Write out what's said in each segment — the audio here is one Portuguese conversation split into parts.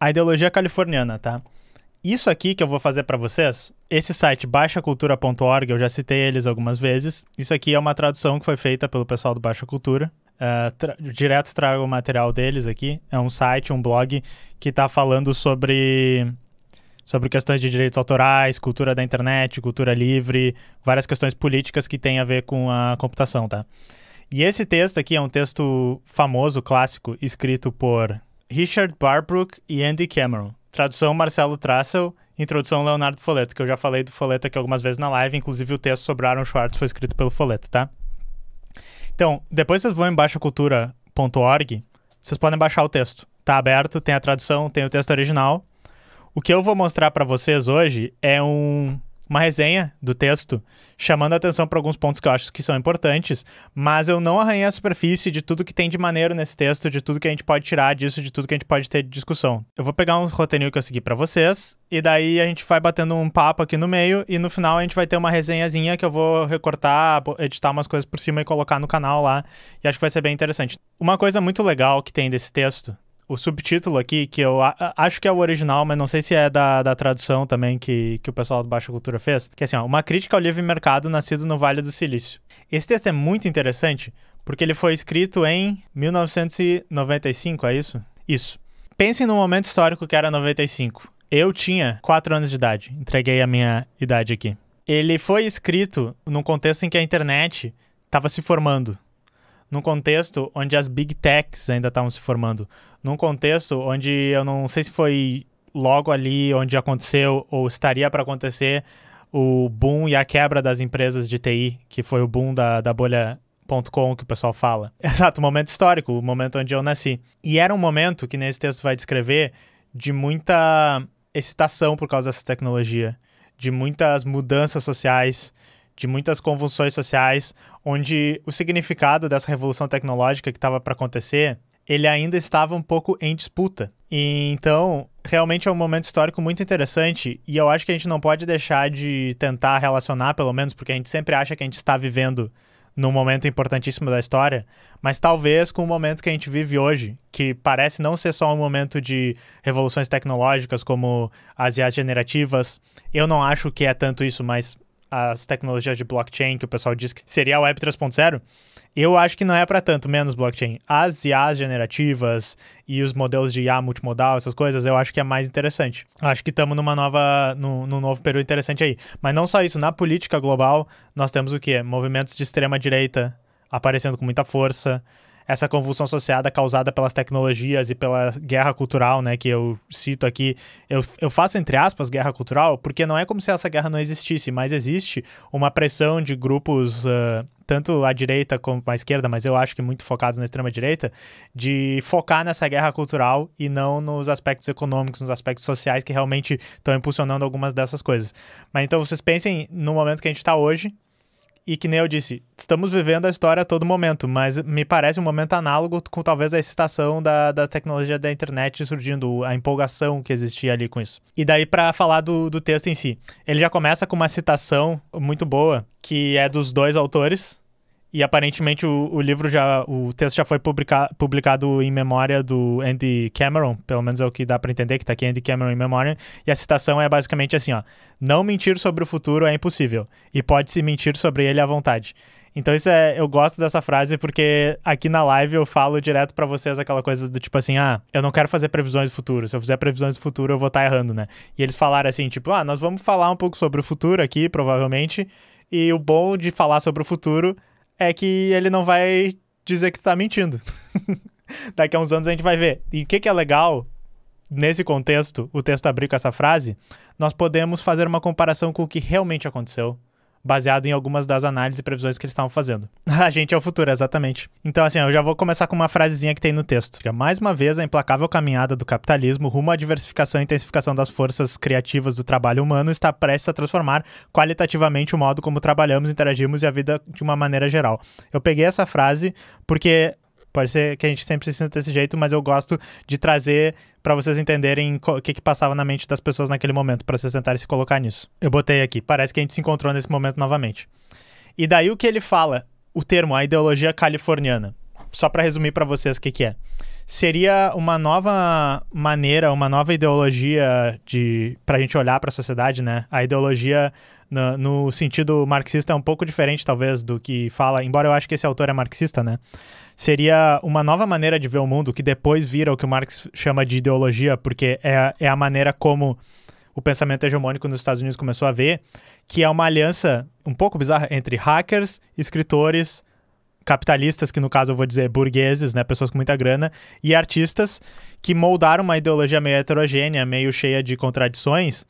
a ideologia californiana, tá? Isso aqui que eu vou fazer para vocês, esse site baixacultura.org, eu já citei eles algumas vezes. Isso aqui é uma tradução que foi feita pelo pessoal do Baixa Cultura. Uh, tra direto trago o material deles aqui. É um site, um blog que tá falando sobre sobre questões de direitos autorais, cultura da internet, cultura livre, várias questões políticas que têm a ver com a computação, tá? E esse texto aqui é um texto famoso, clássico, escrito por Richard Barbrook e Andy Cameron. Tradução Marcelo Trassel, introdução Leonardo Foleto, que eu já falei do Foleto aqui algumas vezes na live, inclusive o texto sobre Aaron Schwartz foi escrito pelo Foleto, tá? Então, depois vocês vão em baixacultura.org, vocês podem baixar o texto. Tá aberto, tem a tradução, tem o texto original. O que eu vou mostrar para vocês hoje é um uma resenha do texto, chamando a atenção para alguns pontos que eu acho que são importantes, mas eu não arranhei a superfície de tudo que tem de maneiro nesse texto, de tudo que a gente pode tirar disso, de tudo que a gente pode ter de discussão. Eu vou pegar um roteirinho que eu segui para vocês, e daí a gente vai batendo um papo aqui no meio, e no final a gente vai ter uma resenhazinha que eu vou recortar, editar umas coisas por cima e colocar no canal lá, e acho que vai ser bem interessante. Uma coisa muito legal que tem desse texto o subtítulo aqui, que eu acho que é o original, mas não sei se é da, da tradução também que, que o pessoal do Baixa Cultura fez, que é assim, ó, uma crítica ao livre mercado nascido no Vale do Silício. Esse texto é muito interessante, porque ele foi escrito em 1995, é isso? Isso. Pensem no momento histórico que era 95. Eu tinha 4 anos de idade, entreguei a minha idade aqui. Ele foi escrito num contexto em que a internet estava se formando num contexto onde as big techs ainda estavam se formando, num contexto onde eu não sei se foi logo ali onde aconteceu ou estaria para acontecer o boom e a quebra das empresas de TI, que foi o boom da, da bolha .com que o pessoal fala. Exato, momento histórico, o momento onde eu nasci. E era um momento que nesse texto vai descrever de muita excitação por causa dessa tecnologia, de muitas mudanças sociais, de muitas convulsões sociais, onde o significado dessa revolução tecnológica que estava para acontecer, ele ainda estava um pouco em disputa. E então, realmente é um momento histórico muito interessante e eu acho que a gente não pode deixar de tentar relacionar, pelo menos, porque a gente sempre acha que a gente está vivendo num momento importantíssimo da história, mas talvez com o momento que a gente vive hoje, que parece não ser só um momento de revoluções tecnológicas como as IAs generativas. Eu não acho que é tanto isso, mas as tecnologias de blockchain que o pessoal diz que seria a Web 3.0, eu acho que não é para tanto menos blockchain. As IAs generativas e os modelos de IA multimodal, essas coisas, eu acho que é mais interessante. Acho que estamos numa nova, no num, novo período interessante aí. Mas não só isso, na política global nós temos o quê? Movimentos de extrema direita aparecendo com muita força essa convulsão associada causada pelas tecnologias e pela guerra cultural, né, que eu cito aqui. Eu, eu faço entre aspas guerra cultural, porque não é como se essa guerra não existisse, mas existe uma pressão de grupos. Uh, tanto à direita como à esquerda, mas eu acho que muito focados na extrema-direita, de focar nessa guerra cultural e não nos aspectos econômicos, nos aspectos sociais que realmente estão impulsionando algumas dessas coisas. Mas então vocês pensem no momento que a gente está hoje, e que nem eu disse, estamos vivendo a história a todo momento, mas me parece um momento análogo com talvez a excitação da, da tecnologia da internet surgindo, a empolgação que existia ali com isso. E daí, para falar do, do texto em si, ele já começa com uma citação muito boa, que é dos dois autores, e aparentemente o, o, livro já, o texto já foi publica, publicado em memória do Andy Cameron, pelo menos é o que dá para entender que tá aqui Andy Cameron em memória. E a citação é basicamente assim, ó: "Não mentir sobre o futuro é impossível e pode-se mentir sobre ele à vontade". Então isso é, eu gosto dessa frase porque aqui na live eu falo direto para vocês aquela coisa do tipo assim, ah, eu não quero fazer previsões do futuro. Se eu fizer previsões do futuro, eu vou estar tá errando, né? E eles falaram assim, tipo, ah, nós vamos falar um pouco sobre o futuro aqui, provavelmente. E o bom de falar sobre o futuro é que ele não vai dizer que tu tá mentindo. Daqui a uns anos a gente vai ver. E o que, que é legal nesse contexto, o texto abrir com essa frase, nós podemos fazer uma comparação com o que realmente aconteceu baseado em algumas das análises e previsões que eles estavam fazendo. A gente é o futuro, exatamente. Então, assim, eu já vou começar com uma frasezinha que tem no texto. É, Mais uma vez, a implacável caminhada do capitalismo rumo à diversificação e intensificação das forças criativas do trabalho humano está prestes a transformar qualitativamente o modo como trabalhamos, interagimos e a vida de uma maneira geral. Eu peguei essa frase porque Pode ser que a gente sempre se sinta desse jeito, mas eu gosto de trazer para vocês entenderem o que, que, passava na mente das pessoas naquele momento, para vocês tentarem se colocar nisso. Eu botei aqui. Parece que a gente se encontrou nesse momento novamente. E daí o que ele fala? O termo, a ideologia californiana. Só para resumir para vocês o que, que é. Seria uma nova maneira, uma nova ideologia de para a gente olhar para a sociedade, né? A ideologia no, no, sentido marxista é um pouco diferente, talvez, do que fala, embora eu acho que esse autor é marxista, né? seria uma nova maneira de ver o mundo que depois vira o que o Marx chama de ideologia, porque é, é a maneira como o pensamento hegemônico nos Estados Unidos começou a ver, que é uma aliança um pouco bizarra entre hackers, escritores, capitalistas, que no caso eu vou dizer burgueses, né, pessoas com muita grana, e artistas que moldaram uma ideologia meio heterogênea, meio cheia de contradições,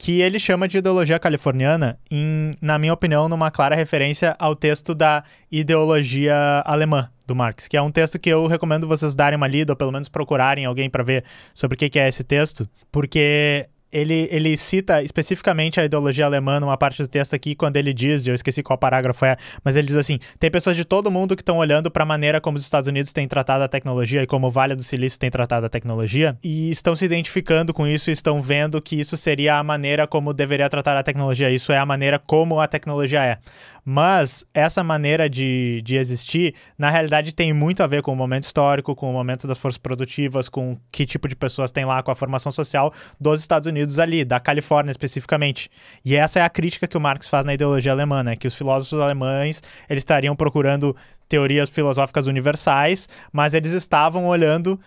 que ele chama de ideologia californiana, em, na minha opinião, numa clara referência ao texto da ideologia alemã do Marx, que é um texto que eu recomendo vocês darem uma lida ou pelo menos procurarem alguém para ver sobre o que, que é esse texto, porque ele, ele cita especificamente a ideologia alemã numa parte do texto aqui, quando ele diz, eu esqueci qual parágrafo é, mas ele diz assim: tem pessoas de todo mundo que estão olhando para a maneira como os Estados Unidos têm tratado a tecnologia e como o Vale do Silício tem tratado a tecnologia, e estão se identificando com isso e estão vendo que isso seria a maneira como deveria tratar a tecnologia, isso é a maneira como a tecnologia é. Mas essa maneira de, de existir, na realidade, tem muito a ver com o momento histórico, com o momento das forças produtivas, com que tipo de pessoas tem lá, com a formação social dos Estados Unidos ali, da Califórnia especificamente. E essa é a crítica que o Marx faz na ideologia alemã, né? Que os filósofos alemães, eles estariam procurando teorias filosóficas universais, mas eles estavam olhando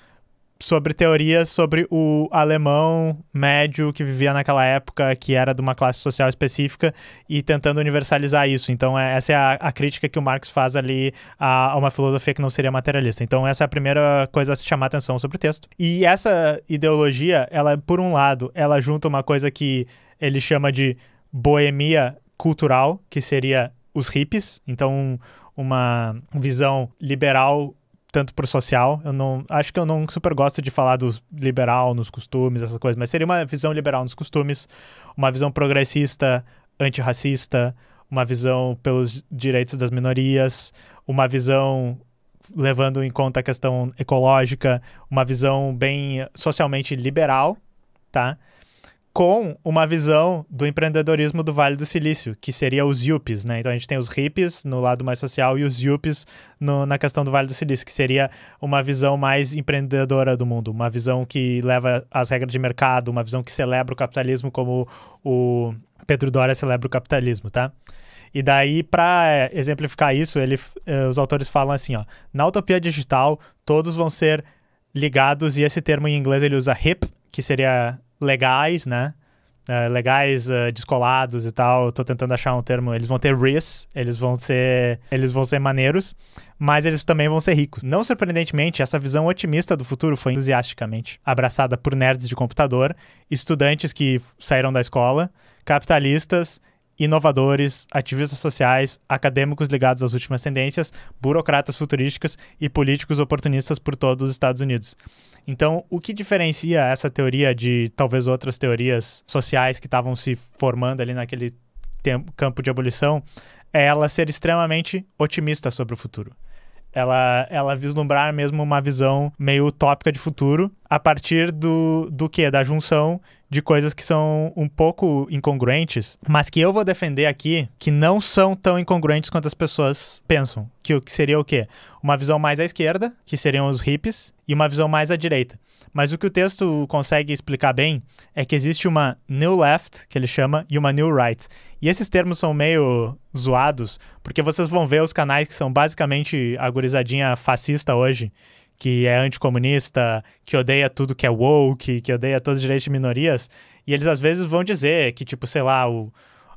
sobre teorias sobre o alemão médio que vivia naquela época, que era de uma classe social específica, e tentando universalizar isso. Então, é, essa é a, a, crítica que o Marx faz ali a, a, uma filosofia que não seria materialista. Então, essa é a primeira coisa a se chamar atenção sobre o texto. E essa ideologia, ela, por um lado, ela junta uma coisa que ele chama de boemia cultural, que seria os hippies. Então, uma visão liberal tanto pro social. Eu não acho que eu não super gosto de falar do liberal nos costumes, essas coisas, mas seria uma visão liberal nos costumes, uma visão progressista, antirracista, uma visão pelos direitos das minorias, uma visão levando em conta a questão ecológica, uma visão bem socialmente liberal, tá? com uma visão do empreendedorismo do Vale do Silício, que seria os yuppies, né? Então a gente tem os hippies no lado mais social e os yuppies no, na questão do Vale do Silício, que seria uma visão mais empreendedora do mundo, uma visão que leva as regras de mercado, uma visão que celebra o capitalismo como o Pedro Doria celebra o capitalismo, tá? E daí, para é, exemplificar isso, ele, é, os autores falam assim, ó, na utopia digital, todos vão ser ligados, e esse termo em inglês ele usa hip, que seria legais, né? Uh, legais, uh, descolados e tal. Eu tô tentando achar um termo. Eles vão ter RIS, eles vão ser, eles vão ser maneiros, mas eles também vão ser ricos. Não surpreendentemente, essa visão otimista do futuro foi entusiasticamente abraçada por nerds de computador, estudantes que saíram da escola, capitalistas, inovadores, ativistas sociais, acadêmicos ligados às últimas tendências, burocratas futurísticas e políticos oportunistas por todos os Estados Unidos. Então, o que diferencia essa teoria de talvez outras teorias sociais que estavam se formando ali naquele tempo, campo de abolição é ela ser extremamente otimista sobre o futuro. Ela, ela vislumbrar mesmo uma visão meio utópica de futuro a partir do, do que? Da junção de coisas que são um pouco incongruentes, mas que eu vou defender aqui que não são tão incongruentes quanto as pessoas pensam. Que, que seria o quê? Uma visão mais à esquerda, que seriam os hippies, e uma visão mais à direita. Mas o que o texto consegue explicar bem é que existe uma new left, que ele chama, e uma new right. E esses termos são meio zoados, porque vocês vão ver os canais que são basicamente a gurizadinha fascista hoje, que é anticomunista, que odeia tudo que é woke, que odeia todos os direitos de minorias, e eles às vezes vão dizer que, tipo, sei lá, o,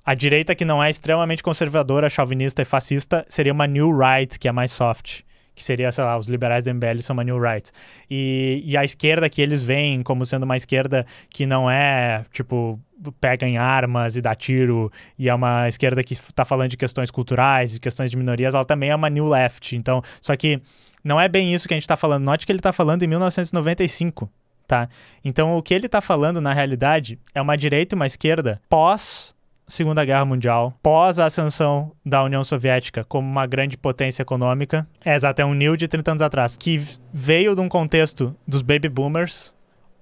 a direita que não é extremamente conservadora, chauvinista e fascista seria uma new right, que é mais soft. Que seria, sei lá, os liberais da MBL são uma new right. E, e a esquerda que eles veem como sendo uma esquerda que não é, tipo, pega em armas e dá tiro, e é uma esquerda que está falando de questões culturais, de questões de minorias, ela também é uma new left. Então, só que não é bem isso que a gente está falando. Note que ele está falando em 1995, tá? Então, o que ele está falando, na realidade, é uma direita e uma esquerda pós Segunda Guerra Mundial, pós a ascensão da União Soviética como uma grande potência econômica, é exato, é um New de 30 anos atrás, que veio de um contexto dos baby boomers,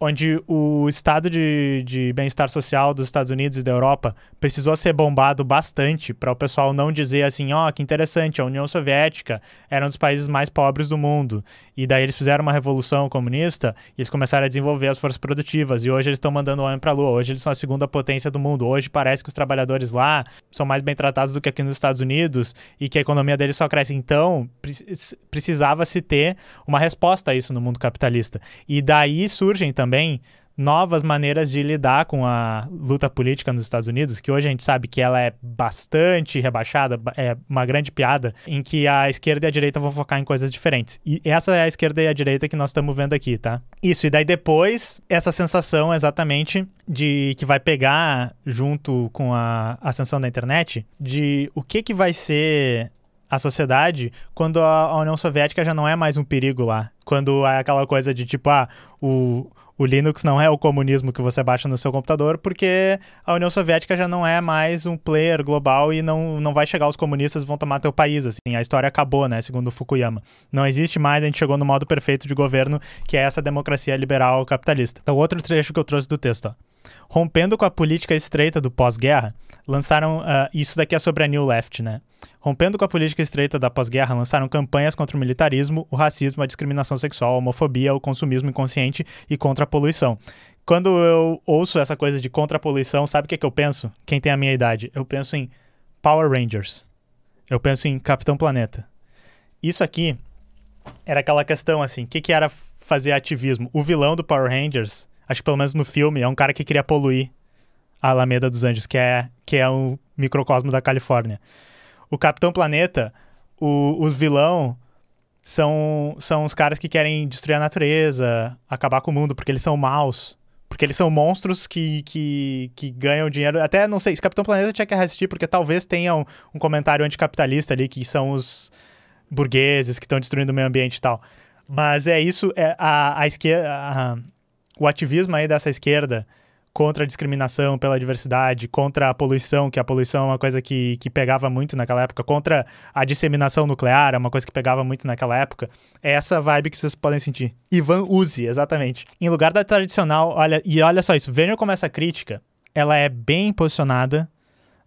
onde o estado de, de bem-estar social dos Estados Unidos e da Europa precisou ser bombado bastante para o pessoal não dizer assim, ó, oh, que interessante, a União Soviética era um dos países mais pobres do mundo. E daí eles fizeram uma revolução comunista e eles começaram a desenvolver as forças produtivas. E hoje eles estão mandando o homem para a Lua, hoje eles são a segunda potência do mundo. Hoje parece que os trabalhadores lá são mais bem tratados do que aqui nos Estados Unidos e que a economia deles só cresce. Então, precisava-se ter uma resposta a isso no mundo capitalista. E daí surgem também também novas maneiras de lidar com a luta política nos Estados Unidos, que hoje a gente sabe que ela é bastante rebaixada, é uma grande piada, em que a esquerda e a direita vão focar em coisas diferentes. E essa é a esquerda e a direita que nós estamos vendo aqui, tá? Isso, e daí depois, essa sensação exatamente de que vai pegar junto com a ascensão da internet, de o que que vai ser a sociedade quando a União Soviética já não é mais um perigo lá. Quando é aquela coisa de tipo, ah, o o Linux não é o comunismo que você baixa no seu computador, porque a União Soviética já não é mais um player global e não, não vai chegar os comunistas vão tomar teu país, assim. A história acabou, né, segundo Fukuyama. Não existe mais, a gente chegou no modo perfeito de governo, que é essa democracia liberal capitalista. Então, outro trecho que eu trouxe do texto, ó. Rompendo com a política estreita do pós-guerra, lançaram... Uh, isso daqui é sobre a New Left, né? Rompendo com a política estreita da pós-guerra, lançaram campanhas contra o militarismo, o racismo, a discriminação sexual, a homofobia, o consumismo inconsciente e contra a poluição. Quando eu ouço essa coisa de contra a poluição, sabe o que, é que eu penso? Quem tem a minha idade? Eu penso em Power Rangers. Eu penso em Capitão Planeta. Isso aqui era aquela questão assim: o que, que era fazer ativismo? O vilão do Power Rangers, acho que pelo menos no filme, é um cara que queria poluir a Alameda dos Anjos, que é, que é um microcosmo da Califórnia. O Capitão Planeta, o, o vilão são, são os caras que querem destruir a natureza, acabar com o mundo, porque eles são maus. Porque eles são monstros que, que, que ganham dinheiro. Até não sei, se Capitão Planeta tinha que resistir porque talvez tenha um, um comentário anticapitalista ali, que são os burgueses que estão destruindo o meio ambiente e tal. Mas é isso, é a, a esquerda. A, o ativismo aí dessa esquerda contra a discriminação pela diversidade, contra a poluição, que a poluição é uma coisa que, que pegava muito naquela época, contra a disseminação nuclear, é uma coisa que pegava muito naquela época. É essa vibe que vocês podem sentir. Ivan Uzi, exatamente. Em lugar da tradicional, olha, e olha só isso, vejam como essa crítica, ela é bem posicionada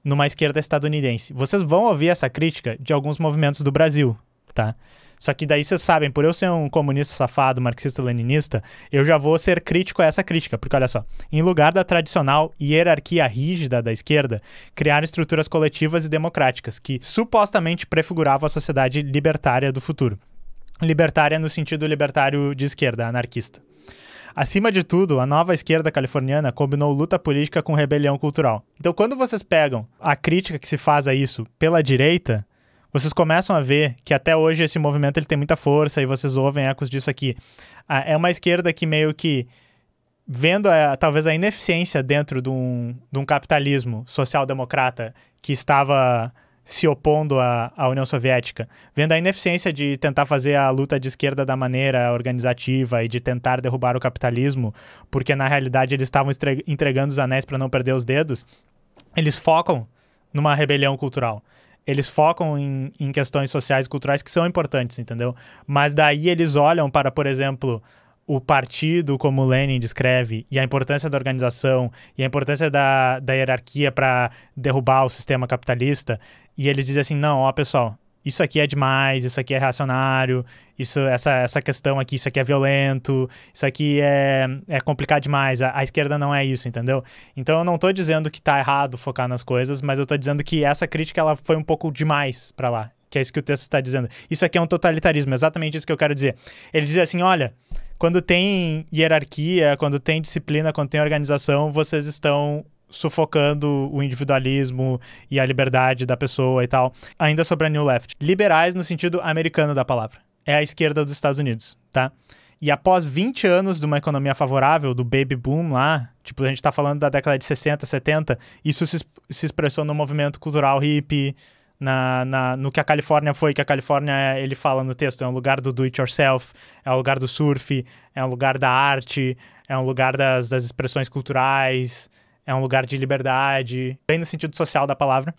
numa esquerda estadunidense. Vocês vão ouvir essa crítica de alguns movimentos do Brasil, tá? Só que daí vocês sabem, por eu ser um comunista safado, marxista-leninista, eu já vou ser crítico a essa crítica, porque olha só, em lugar da tradicional hierarquia rígida da esquerda, criaram estruturas coletivas e democráticas que supostamente prefiguravam a sociedade libertária do futuro. Libertária no sentido libertário de esquerda, anarquista. Acima de tudo, a nova esquerda californiana combinou luta política com rebelião cultural. Então, quando vocês pegam a crítica que se faz a isso pela direita, vocês começam a ver que até hoje esse movimento ele tem muita força e vocês ouvem ecos disso aqui. é uma esquerda que meio que vendo a, talvez a ineficiência dentro de um, de um capitalismo social-democrata que estava se opondo à, à, União Soviética, vendo a ineficiência de tentar fazer a luta de esquerda da maneira organizativa e de tentar derrubar o capitalismo, porque na realidade eles estavam entregando os anéis para não perder os dedos, eles focam numa rebelião cultural eles focam em, em questões sociais e culturais que são importantes, entendeu? Mas daí eles olham para, por exemplo, o partido, como Lenin descreve, e a importância da organização, e a importância da, da hierarquia para derrubar o sistema capitalista, e eles dizem assim: não, ó, pessoal, isso aqui é demais, isso aqui é reacionário, isso, essa, essa questão aqui, isso aqui é violento, isso aqui é, é complicado demais, a, a esquerda não é isso, entendeu? Então eu não tô dizendo que tá errado focar nas coisas, mas eu tô dizendo que essa crítica ela foi um pouco demais para lá, que é isso que o texto está dizendo. Isso aqui é um totalitarismo, exatamente isso que eu quero dizer. Ele diz assim, olha, quando tem hierarquia, quando tem disciplina, quando tem organização, vocês estão sufocando o individualismo e a liberdade da pessoa e tal. Ainda sobre a New Left. Liberais no sentido americano da palavra. É a esquerda dos Estados Unidos, tá? E após 20 anos de uma economia favorável, do baby boom lá, tipo, a gente tá falando da década de 60, 70, isso se, se expressou no movimento cultural hippie, na, na, no que a Califórnia foi, que a Califórnia, ele fala no texto, é um lugar do do-it-yourself, é um lugar do surf, é um lugar da arte, é um lugar das, das expressões culturais, é um lugar de liberdade, bem no sentido social da palavra.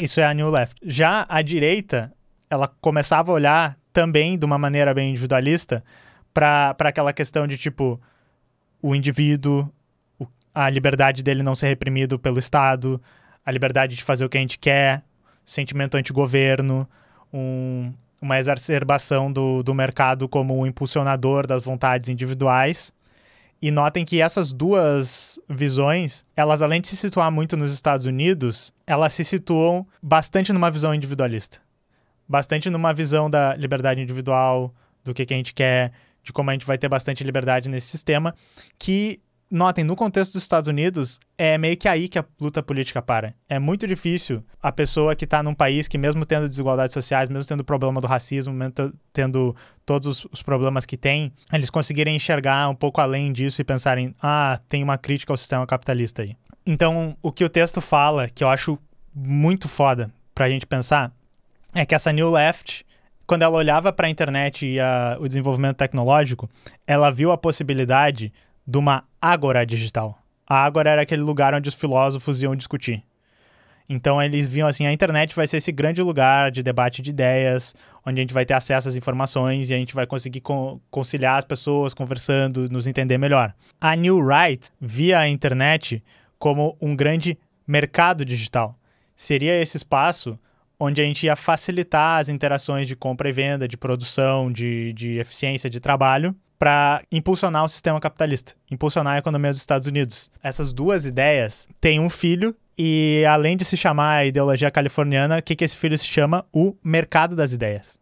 Isso é a New Left. Já a direita, ela começava a olhar também de uma maneira bem individualista para aquela questão de tipo o indivíduo, o, a liberdade dele não ser reprimido pelo Estado, a liberdade de fazer o que a gente quer, sentimento anti um, uma exacerbação do, do mercado como um impulsionador das vontades individuais e notem que essas duas visões, elas além de se situar muito nos Estados Unidos, elas se situam bastante numa visão individualista. Bastante numa visão da liberdade individual, do que, que a gente quer, de como a gente vai ter bastante liberdade nesse sistema, que notem, no contexto dos Estados Unidos, é meio que aí que a luta política para. É muito difícil a pessoa que está num país que, mesmo tendo desigualdades sociais, mesmo tendo o problema do racismo, mesmo tendo todos os problemas que tem, eles conseguirem enxergar um pouco além disso e pensarem, ah, tem uma crítica ao sistema capitalista aí. Então, o que o texto fala, que eu acho muito foda a gente pensar, é que essa New Left, quando ela olhava para a internet e a, o desenvolvimento tecnológico, ela viu a possibilidade de uma ágora digital. A ágora era aquele lugar onde os filósofos iam discutir. Então eles viam assim, a internet vai ser esse grande lugar de debate de ideias, onde a gente vai ter acesso às informações e a gente vai conseguir co conciliar as pessoas conversando, nos entender melhor. A New Right via a internet como um grande mercado digital. Seria esse espaço onde a gente ia facilitar as interações de compra e venda, de produção, de, de eficiência de trabalho, para impulsionar o sistema capitalista, impulsionar a economia dos Estados Unidos. Essas duas ideias têm um filho e além de se chamar a ideologia californiana, o que, que esse filho se chama? O mercado das ideias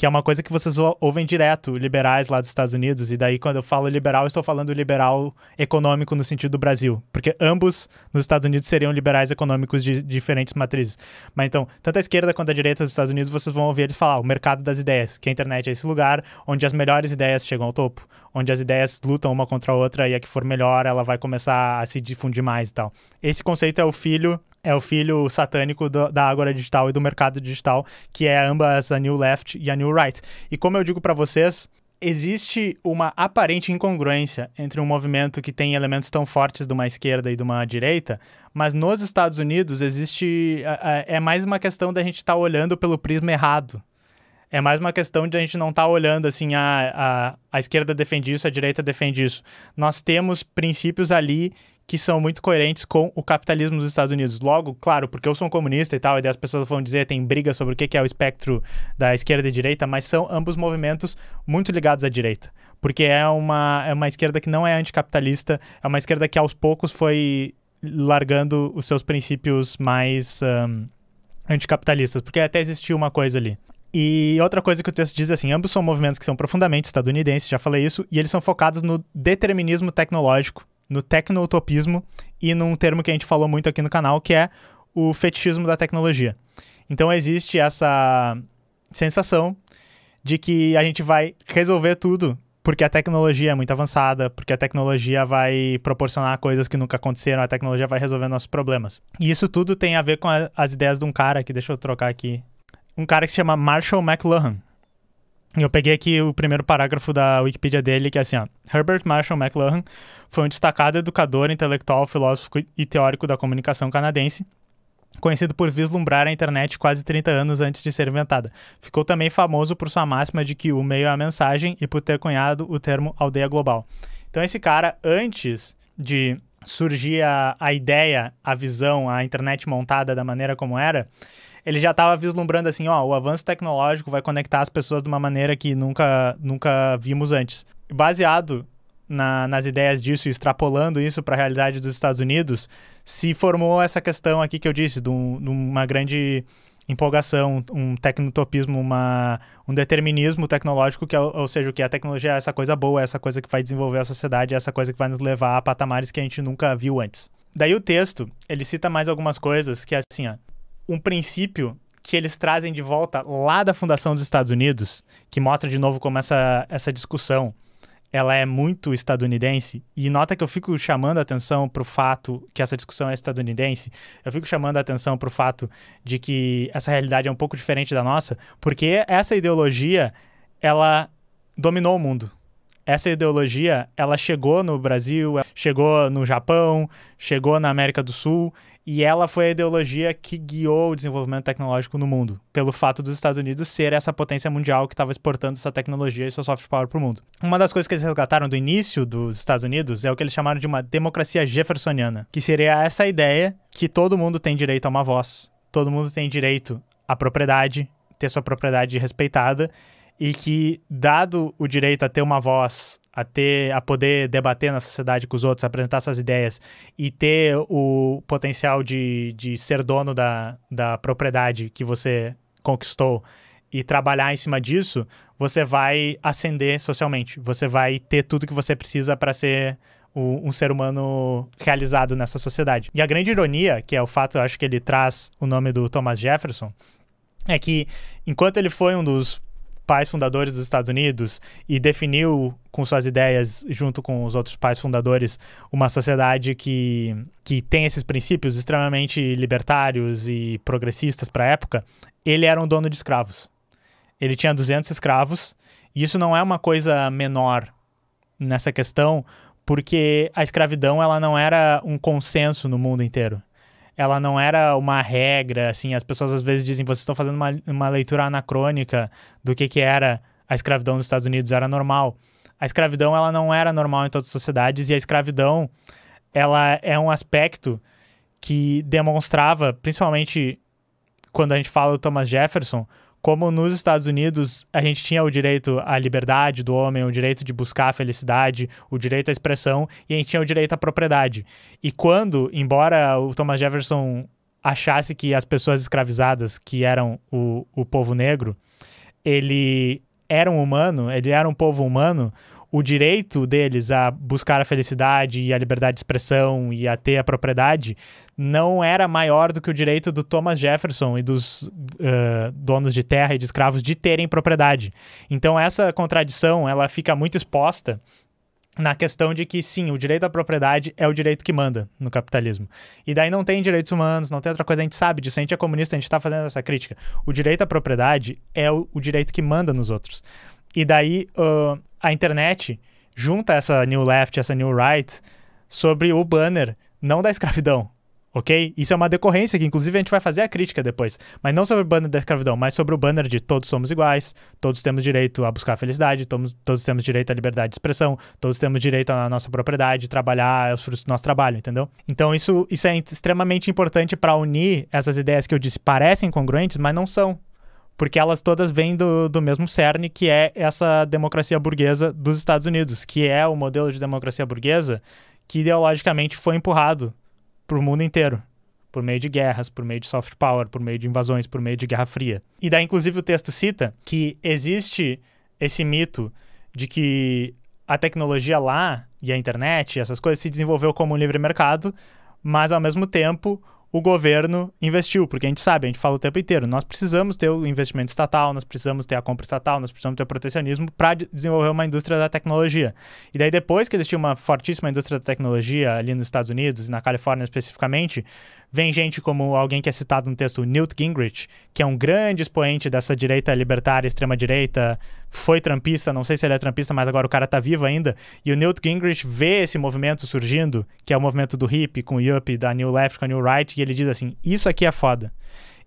que é uma coisa que vocês ouvem direto, liberais lá dos Estados Unidos, e daí quando eu falo liberal, eu estou falando liberal econômico no sentido do Brasil, porque ambos nos Estados Unidos seriam liberais econômicos de diferentes matrizes. Mas então, tanto a esquerda quanto a direita dos Estados Unidos, vocês vão ouvir eles falar o mercado das ideias, que a internet é esse lugar onde as melhores ideias chegam ao topo, onde as ideias lutam uma contra a outra e a que for melhor ela vai começar a se difundir mais e tal. Esse conceito é o filho é o filho satânico do, da agora Digital e do mercado digital, que é ambas a New Left e a New Right. E como eu digo para vocês, existe uma aparente incongruência entre um movimento que tem elementos tão fortes de uma esquerda e de uma direita, mas nos Estados Unidos existe é, é, é mais uma questão da gente estar tá olhando pelo prisma errado é mais uma questão de a gente não estar tá olhando assim, a, ah, a, a esquerda defende isso, a direita defende isso. Nós temos princípios ali que são muito coerentes com o capitalismo dos Estados Unidos. Logo, claro, porque eu sou um comunista e tal, e as pessoas vão dizer, tem briga sobre o que é o espectro da esquerda e direita, mas são ambos movimentos muito ligados à direita. Porque é uma, é uma esquerda que não é anticapitalista, é uma esquerda que aos poucos foi largando os seus princípios mais um, anticapitalistas, porque até existia uma coisa ali. E outra coisa que o texto diz é assim: ambos são movimentos que são profundamente estadunidenses, já falei isso, e eles são focados no determinismo tecnológico, no tecnotopismo e num termo que a gente falou muito aqui no canal, que é o fetichismo da tecnologia. Então existe essa sensação de que a gente vai resolver tudo porque a tecnologia é muito avançada, porque a tecnologia vai proporcionar coisas que nunca aconteceram, a tecnologia vai resolver nossos problemas. E isso tudo tem a ver com a, as ideias de um cara que, deixa eu trocar aqui um cara que se chama Marshall McLuhan. Eu peguei aqui o primeiro parágrafo da Wikipedia dele, que é assim, ó. Herbert Marshall McLuhan foi um destacado educador, intelectual, filósofo e teórico da comunicação canadense, conhecido por vislumbrar a internet quase 30 anos antes de ser inventada. Ficou também famoso por sua máxima de que o meio é a mensagem e por ter cunhado o termo aldeia global. Então esse cara, antes de surgir a, a ideia, a visão, a internet montada da maneira como era, ele já estava vislumbrando assim, ó, o avanço tecnológico vai conectar as pessoas de uma maneira que nunca, nunca vimos antes. Baseado na, nas ideias disso e extrapolando isso para a realidade dos Estados Unidos, se formou essa questão aqui que eu disse, de, um, de uma grande empolgação, um tecnotopismo, uma, um determinismo tecnológico, que é, ou seja, que a tecnologia é essa coisa boa, é essa coisa que vai desenvolver a sociedade, é essa coisa que vai nos levar a patamares que a gente nunca viu antes. Daí o texto, ele cita mais algumas coisas que é assim, ó, um princípio que eles trazem de volta lá da fundação dos Estados Unidos, que mostra de novo como essa, essa discussão ela é muito estadunidense. E nota que eu fico chamando a atenção para o fato que essa discussão é estadunidense. Eu fico chamando a atenção para o fato de que essa realidade é um pouco diferente da nossa, porque essa ideologia ela dominou o mundo essa ideologia ela chegou no Brasil, chegou no Japão, chegou na América do Sul e ela foi a ideologia que guiou o desenvolvimento tecnológico no mundo, pelo fato dos Estados Unidos ser essa potência mundial que estava exportando essa tecnologia e seu soft power para o mundo. Uma das coisas que eles resgataram do início dos Estados Unidos é o que eles chamaram de uma democracia jeffersoniana, que seria essa ideia que todo mundo tem direito a uma voz, todo mundo tem direito à propriedade, ter sua propriedade respeitada, e que, dado o direito a ter uma voz a ter, a poder debater na sociedade com os outros, apresentar suas ideias e ter o potencial de, de ser dono da, da propriedade que você conquistou e trabalhar em cima disso, você vai ascender socialmente. Você vai ter tudo que você precisa para ser o, um ser humano realizado nessa sociedade. E a grande ironia, que é o fato, eu acho que ele traz o nome do Thomas Jefferson, é que enquanto ele foi um dos pais fundadores dos Estados Unidos e definiu com suas ideias, junto com os outros pais fundadores, uma sociedade que, que tem esses princípios extremamente libertários e progressistas para a época, ele era um dono de escravos. Ele tinha 200 escravos, e isso não é uma coisa menor nessa questão, porque a escravidão ela não era um consenso no mundo inteiro ela não era uma regra, assim, as pessoas às vezes dizem, vocês estão fazendo uma, uma leitura anacrônica do que, que era a escravidão nos Estados Unidos, era normal. A escravidão, ela não era normal em todas as sociedades, e a escravidão, ela é um aspecto que demonstrava, principalmente quando a gente fala do Thomas Jefferson, como nos Estados Unidos a gente tinha o direito à liberdade do homem, o direito de buscar a felicidade, o direito à expressão e a gente tinha o direito à propriedade. E quando, embora o Thomas Jefferson achasse que as pessoas escravizadas, que eram o, o povo negro, ele era um humano, ele era um povo humano, o direito deles a buscar a felicidade e a liberdade de expressão e a ter a propriedade não era maior do que o direito do Thomas Jefferson e dos uh, donos de terra e de escravos de terem propriedade. Então essa contradição ela fica muito exposta na questão de que sim, o direito à propriedade é o direito que manda no capitalismo. E daí não tem direitos humanos, não tem outra coisa, a gente sabe disso, a gente é comunista, a gente está fazendo essa crítica. O direito à propriedade é o, o direito que manda nos outros. E daí uh, a internet junta essa New Left, essa New Right sobre o banner, não da escravidão, ok? Isso é uma decorrência que, inclusive, a gente vai fazer a crítica depois. Mas não sobre o banner da escravidão, mas sobre o banner de todos somos iguais, todos temos direito a buscar a felicidade, todos, todos temos direito à liberdade de expressão, todos temos direito à nossa propriedade, trabalhar é os frutos do nosso trabalho, entendeu? Então, isso, isso é extremamente importante para unir essas ideias que eu disse parecem congruentes, mas não são porque elas todas vêm do, do mesmo cerne, que é essa democracia burguesa dos Estados Unidos, que é o modelo de democracia burguesa que ideologicamente foi empurrado para o mundo inteiro por meio de guerras, por meio de soft power, por meio de invasões, por meio de guerra fria. E daí, inclusive, o texto cita que existe esse mito de que a tecnologia lá e a internet, essas coisas, se desenvolveu como um livre mercado, mas ao mesmo tempo o governo investiu, porque a gente sabe, a gente fala o tempo inteiro, nós precisamos ter o investimento estatal, nós precisamos ter a compra estatal, nós precisamos ter o protecionismo para desenvolver uma indústria da tecnologia. E daí depois que eles tinham uma fortíssima indústria da tecnologia ali nos Estados Unidos e na Califórnia especificamente, vem gente como alguém que é citado no texto, Newt Gingrich, que é um grande expoente dessa direita libertária, extrema-direita, foi trampista, não sei se ele é trampista, mas agora o cara tá vivo ainda. E o Newt Gingrich vê esse movimento surgindo, que é o movimento do hip com o yuppie, da New Left com a New Right, e ele diz assim: Isso aqui é foda.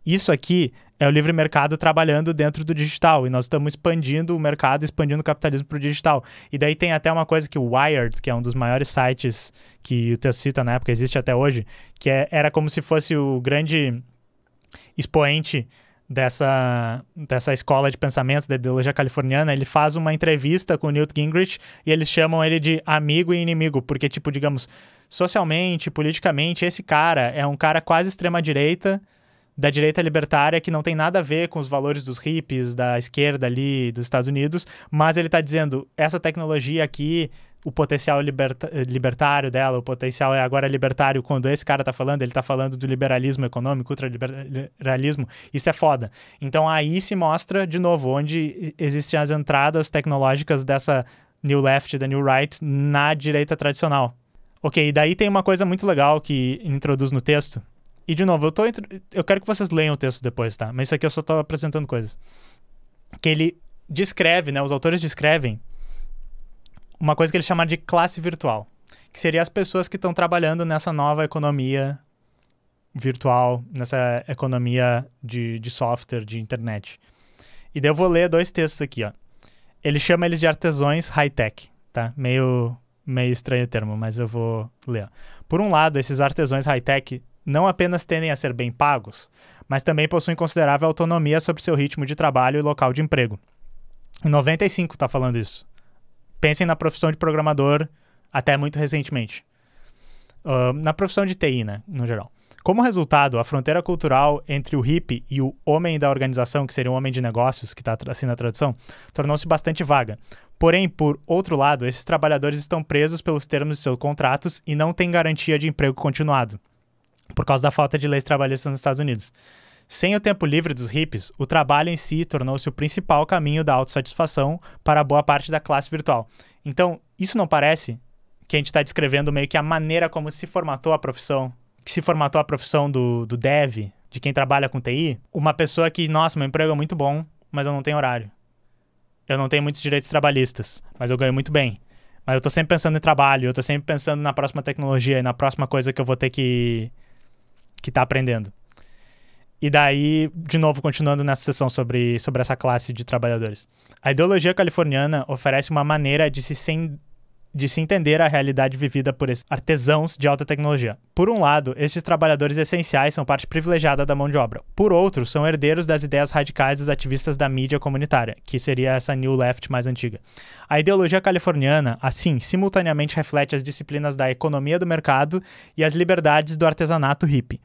Isso aqui é o livre mercado trabalhando dentro do digital e nós estamos expandindo o mercado, expandindo o capitalismo para o digital. E daí tem até uma coisa que o Wired, que é um dos maiores sites que o Teus cita na época, existe até hoje, que é, era como se fosse o grande expoente dessa, dessa escola de pensamentos da ideologia californiana, ele faz uma entrevista com o Newt Gingrich e eles chamam ele de amigo e inimigo, porque, tipo, digamos, socialmente, politicamente, esse cara é um cara quase extrema-direita, da direita libertária, que não tem nada a ver com os valores dos hippies, da esquerda ali, dos Estados Unidos, mas ele tá dizendo, essa tecnologia aqui o potencial liberta eh, libertário dela, o potencial é agora libertário. Quando esse cara tá falando, ele tá falando do liberalismo econômico, ultraliberalismo. Isso é foda. Então aí se mostra, de novo, onde existem as entradas tecnológicas dessa New Left, da New Right, na direita tradicional. Ok, daí tem uma coisa muito legal que introduz no texto. E, de novo, eu, tô entre... eu quero que vocês leiam o texto depois, tá? Mas isso aqui eu só tô apresentando coisas. Que ele descreve, né? Os autores descrevem uma coisa que eles chamaram de classe virtual, que seria as pessoas que estão trabalhando nessa nova economia virtual, nessa economia de, de software, de internet. E daí eu vou ler dois textos aqui, ó. Ele chama eles de artesões high-tech, tá? Meio, meio estranho o termo, mas eu vou ler. Por um lado, esses artesões high-tech não apenas tendem a ser bem pagos, mas também possuem considerável autonomia sobre seu ritmo de trabalho e local de emprego. Em 95 tá falando isso pensem na profissão de programador até muito recentemente. Uh, na profissão de TI, né, no geral. Como resultado, a fronteira cultural entre o hippie e o homem da organização, que seria o um homem de negócios, que está assim na tradução, tornou-se bastante vaga. Porém, por outro lado, esses trabalhadores estão presos pelos termos de seus contratos e não têm garantia de emprego continuado, por causa da falta de leis trabalhistas nos Estados Unidos. Sem o tempo livre dos hippies, o trabalho em si tornou-se o principal caminho da autossatisfação para boa parte da classe virtual. Então, isso não parece que a gente está descrevendo meio que a maneira como se formatou a profissão, que se formatou a profissão do, do dev, de quem trabalha com TI? Uma pessoa que, nossa, meu emprego é muito bom, mas eu não tenho horário. Eu não tenho muitos direitos trabalhistas, mas eu ganho muito bem. Mas eu tô sempre pensando em trabalho, eu tô sempre pensando na próxima tecnologia e na próxima coisa que eu vou ter que que tá aprendendo. E daí, de novo, continuando nessa sessão sobre, sobre essa classe de trabalhadores. A ideologia californiana oferece uma maneira de se, sem, de se entender a realidade vivida por esses artesãos de alta tecnologia. Por um lado, estes trabalhadores essenciais são parte privilegiada da mão de obra. Por outro, são herdeiros das ideias radicais dos ativistas da mídia comunitária, que seria essa New Left mais antiga. A ideologia californiana, assim, simultaneamente reflete as disciplinas da economia do mercado e as liberdades do artesanato hippie.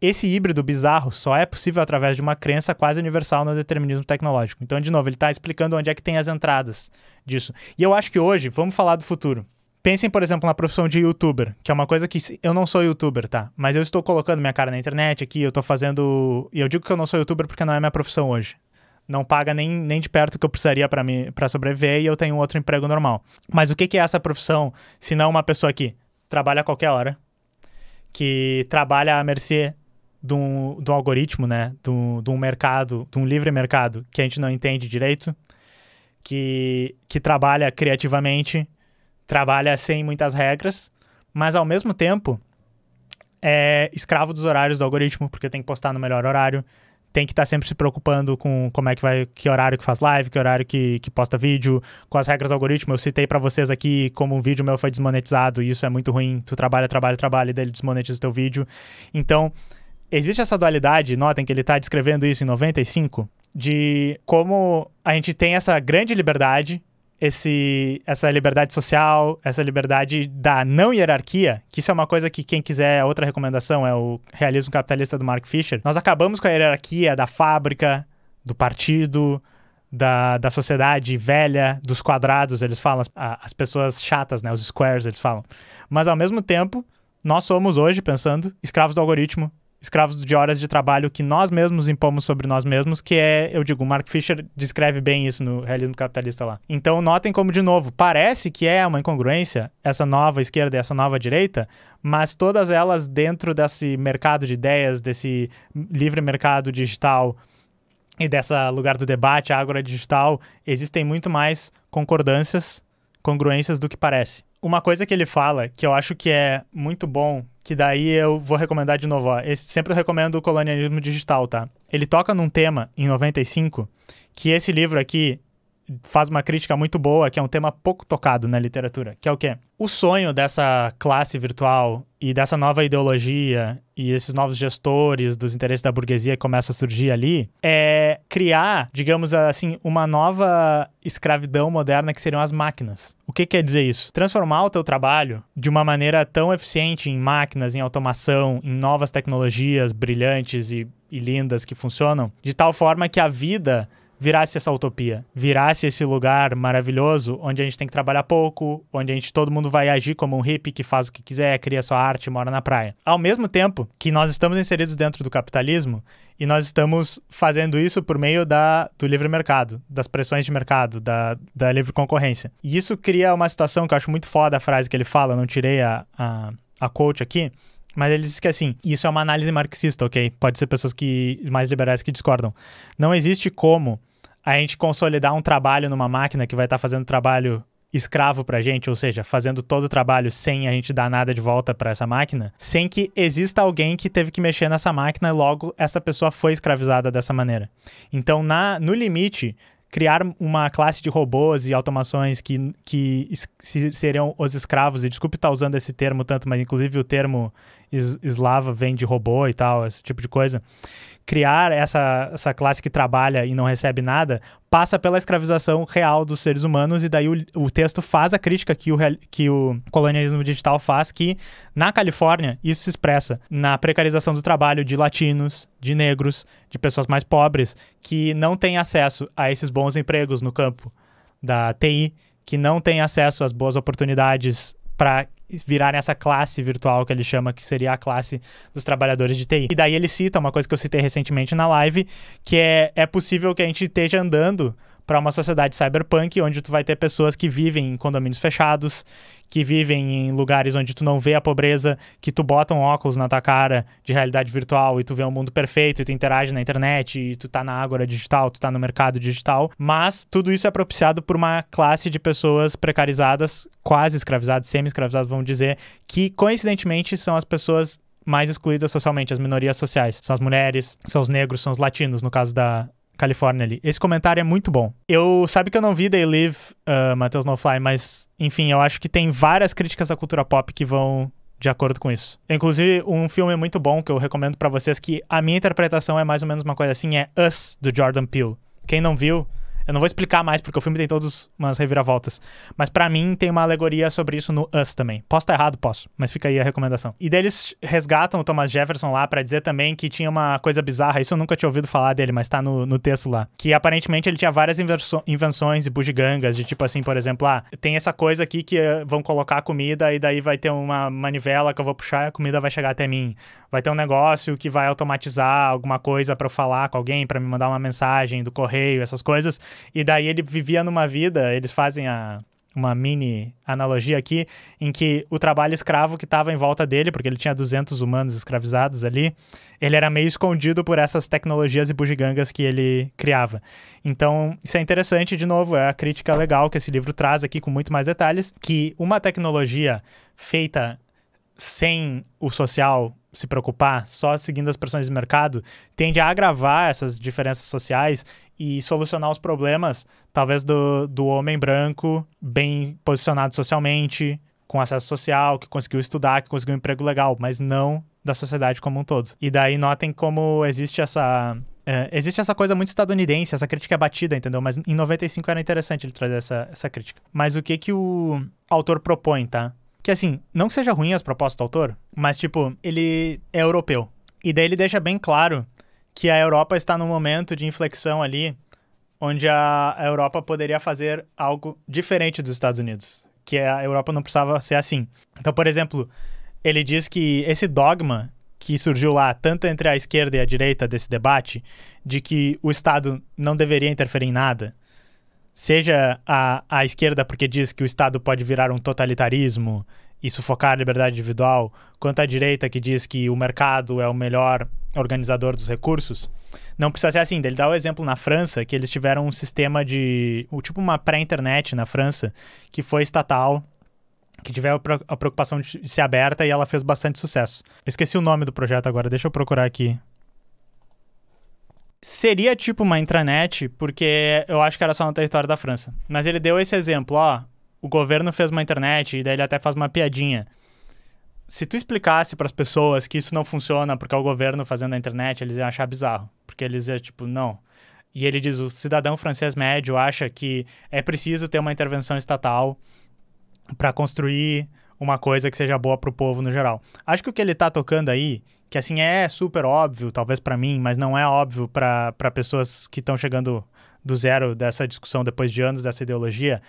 Esse híbrido bizarro só é possível através de uma crença quase universal no determinismo tecnológico. Então, de novo, ele está explicando onde é que tem as entradas disso. E eu acho que hoje, vamos falar do futuro. Pensem, por exemplo, na profissão de youtuber, que é uma coisa que eu não sou youtuber, tá? Mas eu estou colocando minha cara na internet aqui, eu estou fazendo. E eu digo que eu não sou youtuber porque não é minha profissão hoje. Não paga nem, nem de perto o que eu precisaria para mim para sobreviver e eu tenho outro emprego normal. Mas o que, que é essa profissão se não uma pessoa que trabalha a qualquer hora, que trabalha à mercê de um, de um algoritmo, né? De um, de um mercado, de um livre mercado que a gente não entende direito, que, que trabalha criativamente, trabalha sem muitas regras, mas ao mesmo tempo é escravo dos horários do algoritmo, porque tem que postar no melhor horário, tem que estar tá sempre se preocupando com como é que vai, que horário que faz live, que horário que, que posta vídeo, com as regras do algoritmo. Eu citei para vocês aqui como um vídeo meu foi desmonetizado, e isso é muito ruim. Tu trabalha, trabalha, trabalha, e daí ele desmonetiza o teu vídeo. Então, existe essa dualidade, notem que ele está descrevendo isso em 95, de como a gente tem essa grande liberdade, esse, essa liberdade social, essa liberdade da não hierarquia, que isso é uma coisa que quem quiser, é outra recomendação é o Realismo Capitalista do Mark Fisher. Nós acabamos com a hierarquia da fábrica, do partido, da, da sociedade velha, dos quadrados, eles falam, as, as, pessoas chatas, né? Os squares, eles falam. Mas ao mesmo tempo, nós somos hoje, pensando, escravos do algoritmo, escravos de horas de trabalho que nós mesmos impomos sobre nós mesmos, que é, eu digo, o Mark Fisher descreve bem isso no Realismo Capitalista lá. Então, notem como, de novo, parece que é uma incongruência essa nova esquerda e essa nova direita, mas todas elas dentro desse mercado de ideias, desse livre mercado digital e dessa lugar do debate, a agora digital, existem muito mais concordâncias, congruências do que parece uma coisa que ele fala, que eu acho que é muito bom, que daí eu vou recomendar de novo, ó. Esse, sempre eu recomendo o colonialismo digital, tá? Ele toca num tema em 95 que esse livro aqui faz uma crítica muito boa, que é um tema pouco tocado na literatura, que é o quê? O sonho dessa classe virtual e dessa nova ideologia e esses novos gestores dos interesses da burguesia que começam a surgir ali é criar, digamos assim, uma nova escravidão moderna que seriam as máquinas. O que quer dizer isso? Transformar o teu trabalho de uma maneira tão eficiente em máquinas, em automação, em novas tecnologias brilhantes e, e lindas que funcionam, de tal forma que a vida virasse essa utopia, virasse esse lugar maravilhoso onde a gente tem que trabalhar pouco, onde a gente todo mundo vai agir como um hippie que faz o que quiser, cria sua arte, mora na praia. Ao mesmo tempo que nós estamos inseridos dentro do capitalismo e nós estamos fazendo isso por meio da, do livre mercado, das pressões de mercado, da, da livre concorrência. E isso cria uma situação que eu acho muito foda a frase que ele fala, não tirei a, a, a quote aqui, mas ele diz que assim, isso é uma análise marxista, ok? Pode ser pessoas que mais liberais que discordam. Não existe como a gente consolidar um trabalho numa máquina que vai estar tá fazendo trabalho escravo pra gente, ou seja, fazendo todo o trabalho sem a gente dar nada de volta para essa máquina, sem que exista alguém que teve que mexer nessa máquina e logo essa pessoa foi escravizada dessa maneira. Então, na, no limite, criar uma classe de robôs e automações que, que seriam os escravos, e desculpe estar tá usando esse termo tanto, mas inclusive o termo es eslava vem de robô e tal, esse tipo de coisa, criar essa, essa classe que trabalha e não recebe nada passa pela escravização real dos seres humanos, e daí o, o texto faz a crítica que o, que o colonialismo digital faz, que na Califórnia isso se expressa na precarização do trabalho de latinos, de negros, de pessoas mais pobres, que não têm acesso a esses bons empregos no campo da TI, que não têm acesso às boas oportunidades para virarem essa classe virtual que ele chama, que seria a classe dos trabalhadores de TI. E daí ele cita uma coisa que eu citei recentemente na live, que é, é possível que a gente esteja andando para uma sociedade cyberpunk onde tu vai ter pessoas que vivem em condomínios fechados, que vivem em lugares onde tu não vê a pobreza, que tu bota um óculos na tua cara de realidade virtual e tu vê um mundo perfeito e tu interage na internet e tu tá na ágora digital, tu tá no mercado digital, mas tudo isso é propiciado por uma classe de pessoas precarizadas, quase escravizadas, semi-escravizadas, vamos dizer, que coincidentemente são as pessoas mais excluídas socialmente, as minorias sociais. São as mulheres, são os negros, são os latinos, no caso da, Califórnia ali. Esse comentário é muito bom. Eu sabe que eu não vi They Live, uh, Matheus No Fly, mas enfim, eu acho que tem várias críticas da cultura pop que vão de acordo com isso. Inclusive, um filme muito bom que eu recomendo para vocês que a minha interpretação é mais ou menos uma coisa assim, é Us do Jordan Peele. Quem não viu, eu não vou explicar mais, porque o filme tem todas umas reviravoltas. Mas para mim tem uma alegoria sobre isso no Us também. Posso estar tá errado? Posso. Mas fica aí a recomendação. E deles resgatam o Thomas Jefferson lá para dizer também que tinha uma coisa bizarra. Isso eu nunca tinha ouvido falar dele, mas tá no, no texto lá. Que aparentemente ele tinha várias invenções e bugigangas, de tipo assim, por exemplo, ah, tem essa coisa aqui que eh, vão colocar a comida e daí vai ter uma manivela que eu vou puxar e a comida vai chegar até mim. Vai ter um negócio que vai automatizar alguma coisa para eu falar com alguém, para me mandar uma mensagem do correio, essas coisas. E daí ele vivia numa vida, eles fazem a, uma mini analogia aqui, em que o trabalho escravo que estava em volta dele, porque ele tinha 200 humanos escravizados ali, ele era meio escondido por essas tecnologias e bugigangas que ele criava. Então, isso é interessante, de novo, é a crítica legal que esse livro traz aqui com muito mais detalhes, que uma tecnologia feita sem o social se preocupar, só seguindo as pressões do mercado, tende a agravar essas diferenças sociais e solucionar os problemas, talvez do, do homem branco, bem posicionado socialmente, com acesso social, que conseguiu estudar, que conseguiu um emprego legal, mas não da sociedade como um todo. E daí notem como existe essa é, existe essa coisa muito estadunidense, essa crítica é batida, entendeu? Mas em 95 era interessante ele trazer essa, essa crítica. Mas o que que o autor propõe, tá? Que assim, não que seja ruim as propostas do autor, mas tipo, ele é europeu. E daí ele deixa bem claro que a Europa está num momento de inflexão ali, onde a, Europa poderia fazer algo diferente dos Estados Unidos, que é, a Europa não precisava ser assim. Então, por exemplo, ele diz que esse dogma que surgiu lá, tanto entre a esquerda e a direita desse debate, de que o Estado não deveria interferir em nada, seja a, a esquerda porque diz que o Estado pode virar um totalitarismo e sufocar a liberdade individual, quanto a direita que diz que o mercado é o melhor organizador dos recursos, não precisa ser assim. Ele dá o exemplo na França, que eles tiveram um sistema de. tipo uma pré-internet na França, que foi estatal, que tiver a preocupação de ser aberta e ela fez bastante sucesso. Eu esqueci o nome do projeto agora, deixa eu procurar aqui. Seria tipo uma intranet, porque eu acho que era só no território da França. Mas ele deu esse exemplo, ó. O governo fez uma internet, e daí ele até faz uma piadinha se tu explicasse para as pessoas que isso não funciona porque é o governo fazendo a internet, eles iam achar bizarro. Porque eles iam, tipo, não. E ele diz: o cidadão francês médio acha que é preciso ter uma intervenção estatal para construir uma coisa que seja boa para o povo no geral. Acho que o que ele está tocando aí, que assim é super óbvio, talvez para mim, mas não é óbvio para pessoas que estão chegando do zero dessa discussão depois de anos dessa ideologia,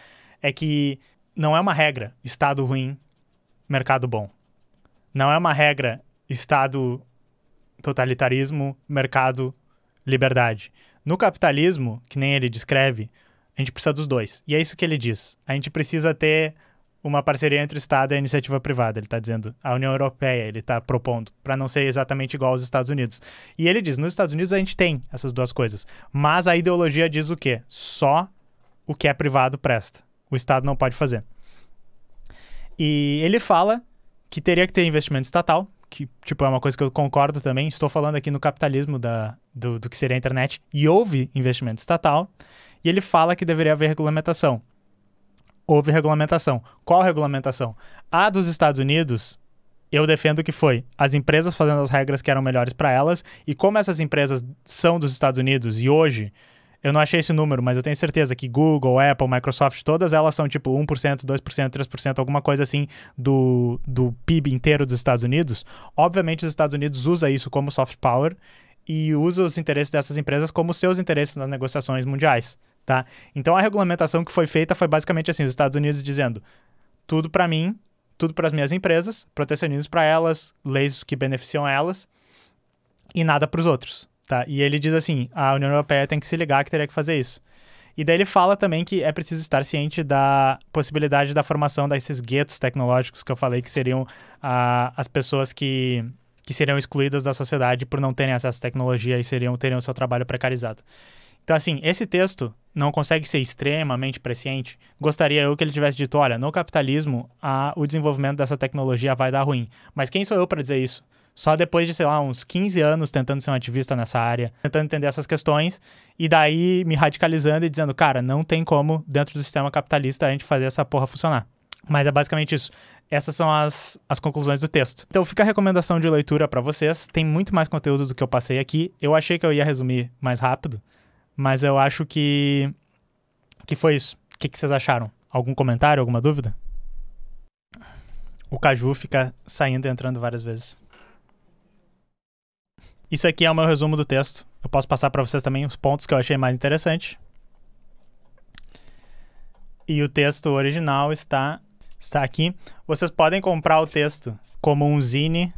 é que não é uma regra Estado ruim, mercado bom não é uma regra Estado, totalitarismo, mercado, liberdade. No capitalismo, que nem ele descreve, a gente precisa dos dois. E é isso que ele diz. A gente precisa ter uma parceria entre o Estado e a iniciativa privada, ele está dizendo. A União Europeia, ele está propondo, para não ser exatamente igual aos Estados Unidos. E ele diz: nos Estados Unidos a gente tem essas duas coisas. Mas a ideologia diz o quê? Só o que é privado presta. O Estado não pode fazer. E ele fala que teria que ter investimento estatal, que tipo é uma coisa que eu concordo também. Estou falando aqui no capitalismo da, do, do que seria a internet e houve investimento estatal e ele fala que deveria haver regulamentação. Houve regulamentação. Qual regulamentação? A dos Estados Unidos, eu defendo que foi as empresas fazendo as regras que eram melhores para elas e como essas empresas são dos Estados Unidos e hoje eu não achei esse número, mas eu tenho certeza que Google, Apple, Microsoft, todas elas são tipo 1%, 2%, 3%, alguma coisa assim do, do PIB inteiro dos Estados Unidos. Obviamente, os Estados Unidos usa isso como soft power e usa os interesses dessas empresas como seus interesses nas negociações mundiais, tá? Então, a regulamentação que foi feita foi basicamente assim: os Estados Unidos dizendo tudo para mim, tudo para as minhas empresas, protecionismo para elas, leis que beneficiam elas e nada para os outros. Tá? E ele diz assim: a União Europeia tem que se ligar que teria que fazer isso. E daí ele fala também que é preciso estar ciente da possibilidade da formação desses guetos tecnológicos que eu falei que seriam ah, as pessoas que, que seriam excluídas da sociedade por não terem acesso à tecnologia e seriam, teriam seu trabalho precarizado. Então, assim, esse texto não consegue ser extremamente presciente. Gostaria eu que ele tivesse dito: olha, no capitalismo, o desenvolvimento dessa tecnologia vai dar ruim. Mas quem sou eu para dizer isso? Só depois de, sei lá, uns 15 anos tentando ser um ativista nessa área, tentando entender essas questões, e daí me radicalizando e dizendo, cara, não tem como, dentro do sistema capitalista, a gente fazer essa porra funcionar. Mas é basicamente isso. Essas são as, as conclusões do texto. Então fica a recomendação de leitura para vocês. Tem muito mais conteúdo do que eu passei aqui. Eu achei que eu ia resumir mais rápido, mas eu acho que, que foi isso. O que, que vocês acharam? Algum comentário, alguma dúvida? O Caju fica saindo e entrando várias vezes. Isso aqui é o meu resumo do texto. Eu posso passar para vocês também os pontos que eu achei mais interessante. E o texto original está está aqui. Vocês podem comprar o texto como um zine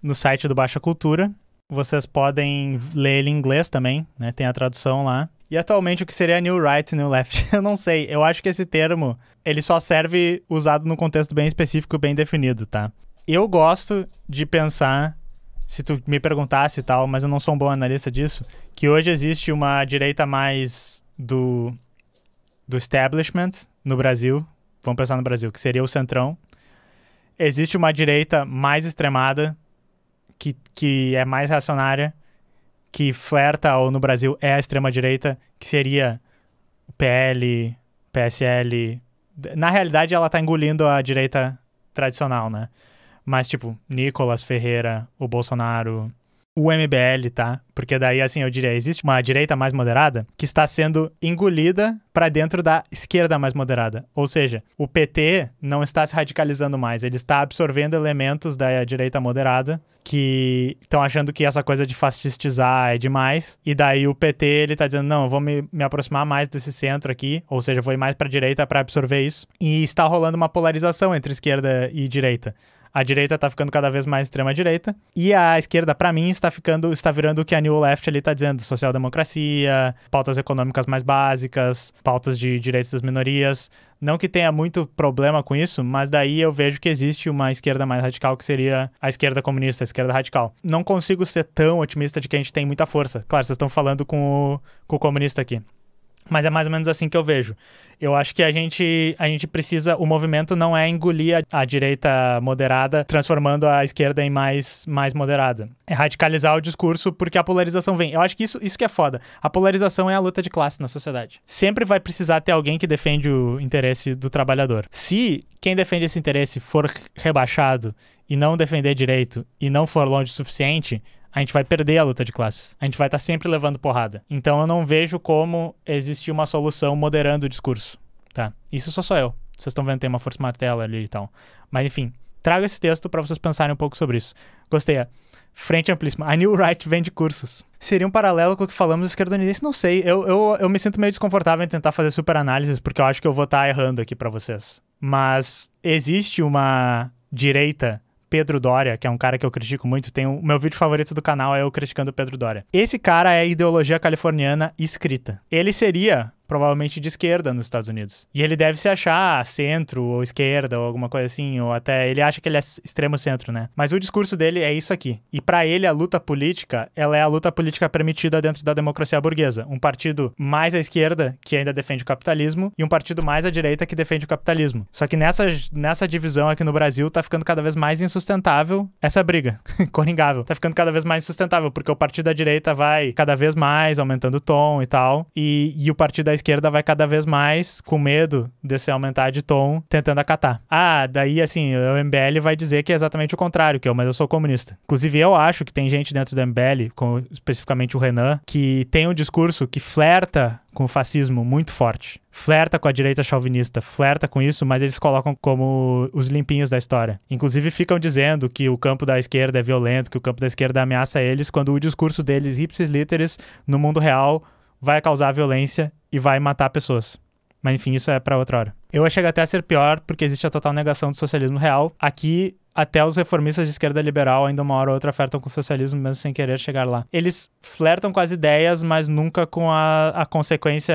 no site do Baixa Cultura. Vocês podem ler ele em inglês também, né? Tem a tradução lá. E atualmente o que seria new right, new left? eu não sei. Eu acho que esse termo, ele só serve usado num contexto bem específico, bem definido, tá? Eu gosto de pensar se tu me perguntasse e tal, mas eu não sou um bom analista disso, que hoje existe uma direita mais do, do establishment no Brasil, vamos pensar no Brasil, que seria o centrão. Existe uma direita mais extremada, que, que é mais reacionária, que flerta, ou no Brasil é a extrema-direita, que seria o PL, PSL. Na realidade, ela está engolindo a direita tradicional, né? Mas, tipo, Nicolas Ferreira, o Bolsonaro, o MBL, tá? Porque daí, assim, eu diria, existe uma direita mais moderada que está sendo engolida para dentro da esquerda mais moderada. Ou seja, o PT não está se radicalizando mais, ele está absorvendo elementos da direita moderada que estão achando que essa coisa de fascistizar é demais. E daí o PT, ele tá dizendo, não, eu vou me, me aproximar mais desse centro aqui, ou seja, eu vou ir mais a direita para absorver isso. E está rolando uma polarização entre esquerda e direita. A direita está ficando cada vez mais extrema direita. E a esquerda, para mim, está ficando, está virando o que a New Left ali está dizendo: social-democracia, pautas econômicas mais básicas, pautas de direitos das minorias. Não que tenha muito problema com isso, mas daí eu vejo que existe uma esquerda mais radical que seria a esquerda comunista, a esquerda radical. Não consigo ser tão otimista de que a gente tem muita força. Claro, vocês estão falando com o, com o comunista aqui. Mas é mais ou menos assim que eu vejo. Eu acho que a gente, a gente precisa. O movimento não é engolir a, a, direita moderada, transformando a esquerda em mais, mais moderada. É radicalizar o discurso porque a polarização vem. Eu acho que isso, isso que é foda. A polarização é a luta de classe na sociedade. Sempre vai precisar ter alguém que defende o interesse do trabalhador. Se quem defende esse interesse for rebaixado e não defender direito e não for longe o suficiente, a gente vai perder a luta de classes. A gente vai estar tá sempre levando porrada. Então eu não vejo como existir uma solução moderando o discurso. Tá? Isso só sou eu. Vocês estão vendo tem uma força martela ali e tal. Mas enfim, trago esse texto para vocês pensarem um pouco sobre isso. Gostei. É. Frente Amplíssima. A New Right vende cursos. Seria um paralelo com o que falamos do esquerdonidense? Não sei. Eu, eu, eu me sinto meio desconfortável em tentar fazer super análises, porque eu acho que eu vou estar tá errando aqui para vocês. Mas existe uma direita Pedro Dória, que é um cara que eu critico muito, tem o meu vídeo favorito do canal é eu criticando o Pedro Dória. Esse cara é ideologia californiana escrita. Ele seria provavelmente de esquerda nos Estados Unidos. E ele deve se achar centro ou esquerda ou alguma coisa assim, ou até ele acha que ele é extremo centro, né? Mas o discurso dele é isso aqui. E para ele a luta política, ela é a luta política permitida dentro da democracia burguesa. Um partido mais à esquerda que ainda defende o capitalismo e um partido mais à direita que defende o capitalismo. Só que nessa nessa divisão aqui no Brasil tá ficando cada vez mais insustentável essa briga. Coringável. Tá ficando cada vez mais insustentável porque o partido da direita vai cada vez mais aumentando o tom e tal, e, e o partido da esquerda vai cada vez mais com medo desse aumentar de tom, tentando acatar. Ah, daí assim, o MBL vai dizer que é exatamente o contrário, que eu, é, mas eu sou comunista. Inclusive, eu acho que tem gente dentro do MBL, com, especificamente o Renan, que tem um discurso que flerta com o fascismo muito forte. Flerta com a direita chauvinista, flerta com isso, mas eles colocam como os limpinhos da história. Inclusive ficam dizendo que o campo da esquerda é violento, que o campo da esquerda ameaça eles, quando o discurso deles, ipsis literis, no mundo real, vai causar violência e vai matar pessoas. Mas enfim, isso é para outra hora. Eu chego até a ser pior porque existe a total negação do socialismo real. Aqui, até os reformistas de esquerda liberal ainda uma hora ou outra flertam com o socialismo, mesmo sem querer chegar lá. Eles flertam com as ideias, mas nunca com a, a consequência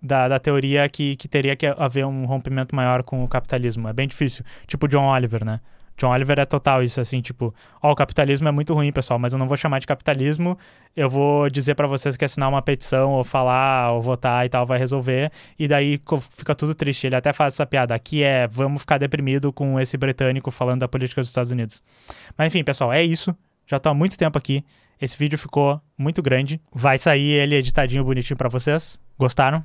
da, da teoria que, que teria que haver um rompimento maior com o capitalismo. É bem difícil. Tipo John Oliver, né? John Oliver é total isso, assim, tipo, ó, oh, o capitalismo é muito ruim, pessoal, mas eu não vou chamar de capitalismo, eu vou dizer para vocês que assinar uma petição, ou falar, ou votar e tal, vai resolver, e daí fica tudo triste. Ele até faz essa piada, aqui é, vamos ficar deprimido com esse britânico falando da política dos Estados Unidos. Mas enfim, pessoal, é isso, já tô há muito tempo aqui, esse vídeo ficou muito grande, vai sair ele editadinho bonitinho para vocês, gostaram?